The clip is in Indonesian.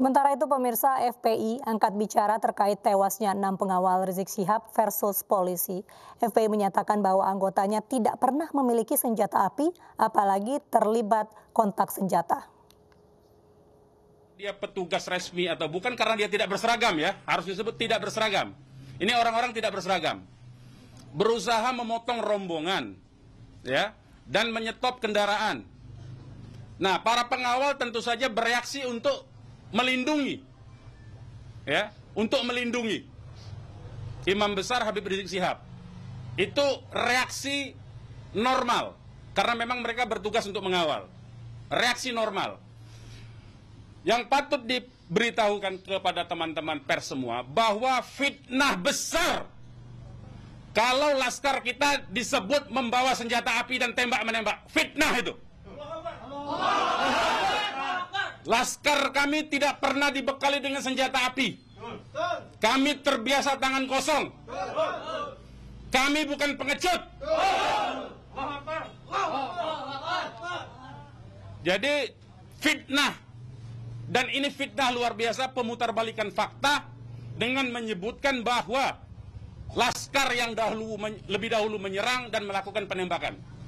Sementara itu pemirsa FPI angkat bicara terkait tewasnya enam pengawal Rizik Sihab versus polisi. FPI menyatakan bahwa anggotanya tidak pernah memiliki senjata api apalagi terlibat kontak senjata. Dia petugas resmi atau bukan karena dia tidak berseragam ya, harus disebut tidak berseragam. Ini orang-orang tidak berseragam. Berusaha memotong rombongan ya dan menyetop kendaraan. Nah, para pengawal tentu saja bereaksi untuk melindungi ya untuk melindungi imam besar Habib Rizik Sihab itu reaksi normal karena memang mereka bertugas untuk mengawal reaksi normal yang patut diberitahukan kepada teman-teman pers semua bahwa fitnah besar kalau laskar kita disebut membawa senjata api dan tembak menembak fitnah itu Laskar kami tidak pernah dibekali dengan senjata api. Kami terbiasa tangan kosong. Kami bukan pengecut. Jadi fitnah dan ini fitnah luar biasa pemutarbalikan fakta dengan menyebutkan bahwa laskar yang dahulu lebih dahulu menyerang dan melakukan penembakan.